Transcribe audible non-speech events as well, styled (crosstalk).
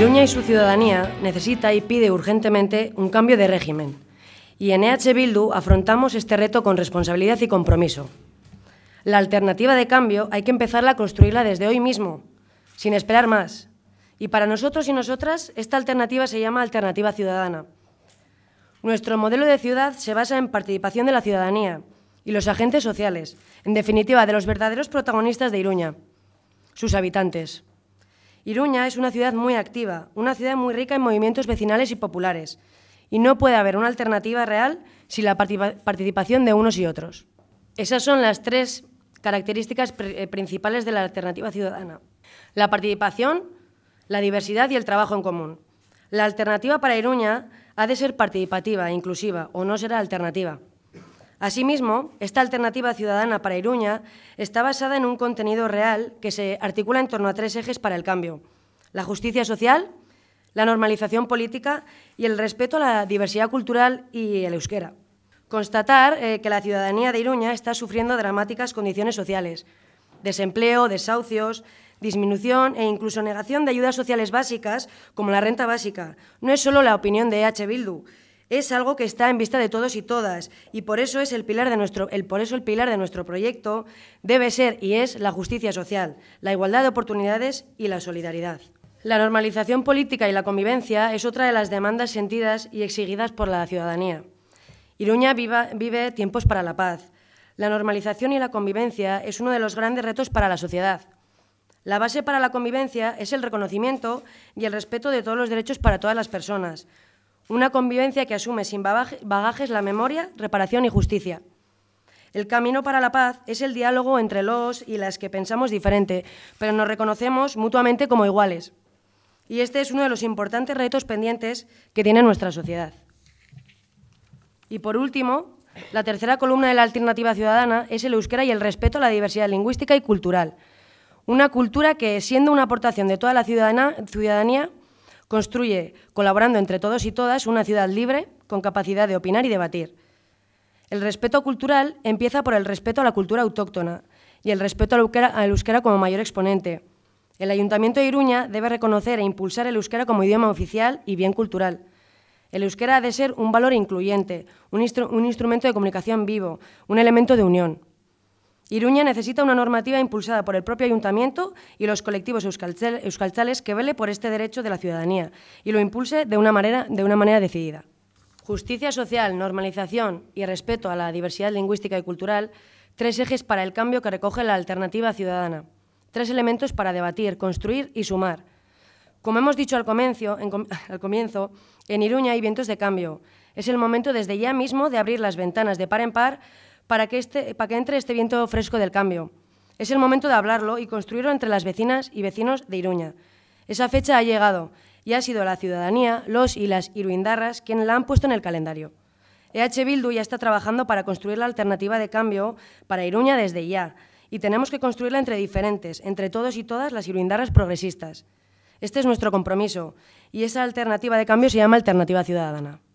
Iruña y su ciudadanía necesita y pide urgentemente un cambio de régimen. Y en EH Bildu afrontamos este reto con responsabilidad y compromiso. La alternativa de cambio hay que empezarla a construirla desde hoy mismo, sin esperar más. Y para nosotros y nosotras, esta alternativa se llama Alternativa Ciudadana. Nuestro modelo de ciudad se basa en participación de la ciudadanía y los agentes sociales, en definitiva, de los verdaderos protagonistas de Iruña, sus habitantes. Iruña es una ciudad muy activa, una ciudad muy rica en movimientos vecinales y populares, y no puede haber una alternativa real sin la participación de unos y otros. Esas son las tres características eh, principales de la alternativa ciudadana. La participación, la diversidad y el trabajo en común. La alternativa para Iruña ha de ser participativa, inclusiva, o no será alternativa. Asimismo, esta alternativa ciudadana para Iruña está basada en un contenido real que se articula en torno a tres ejes para el cambio. La justicia social, la normalización política y el respeto a la diversidad cultural y el euskera. Constatar eh, que la ciudadanía de Iruña está sufriendo dramáticas condiciones sociales, desempleo, desahucios, disminución e incluso negación de ayudas sociales básicas como la renta básica. No es solo la opinión de EH Bildu, es algo que está en vista de todos y todas y por eso es el pilar de nuestro el, por eso el pilar de nuestro proyecto debe ser y es la justicia social, la igualdad de oportunidades y la solidaridad. La normalización política y la convivencia es otra de las demandas sentidas y exigidas por la ciudadanía. Iruña vive tiempos para la paz. La normalización y la convivencia es uno de los grandes retos para la sociedad. La base para la convivencia es el reconocimiento y el respeto de todos los derechos para todas las personas, una convivencia que asume sin bagajes la memoria, reparación y justicia. El camino para la paz es el diálogo entre los y las que pensamos diferente, pero nos reconocemos mutuamente como iguales. Y este es uno de los importantes retos pendientes que tiene nuestra sociedad. Y por último, la tercera columna de la alternativa ciudadana es el euskera y el respeto a la diversidad lingüística y cultural. Una cultura que, siendo una aportación de toda la ciudadanía, construye, colaborando entre todos y todas, una ciudad libre, con capacidad de opinar y debatir. El respeto cultural empieza por el respeto a la cultura autóctona y el respeto al euskera, como mayor exponente. El Ayuntamiento de Iruña debe reconocer e impulsar el euskera como idioma oficial y bien cultural. El euskera ha de ser un valor incluyente, un instrumento de comunicación vivo, un elemento de unión. Iruña necesita una normativa impulsada por el propio ayuntamiento y los colectivos euskalchales que vele por este derecho de la ciudadanía y lo impulse de una manera, decidida. Justicia social, normalización y respeto a la diversidad lingüística y cultural, tres ejes para el cambio que recoge la alternativa ciudadana, tres elementos para debatir, construir y sumar. Como hemos dicho al comienzo, en, (laughs) al comienzo, en Iruña hay vientos de cambio. Es el momento desde ya mismo de abrir las ventanas de par en par este, para que, entre este viento fresco del cambio. Es el momento de hablarlo y construirlo entre las vecinas y vecinos de Iruña. Esa fecha ha llegado y ha sido la ciudadanía, los y las iruindarras, quienes la han puesto en el calendario. EH Bildu ya está trabajando para construir la alternativa de cambio para Iruña desde ya y tenemos que construirla entre diferentes, entre todos y todas las iruindarras progresistas. Este es nuestro compromiso y esa alternativa de cambio se llama Alternativa Ciudadana.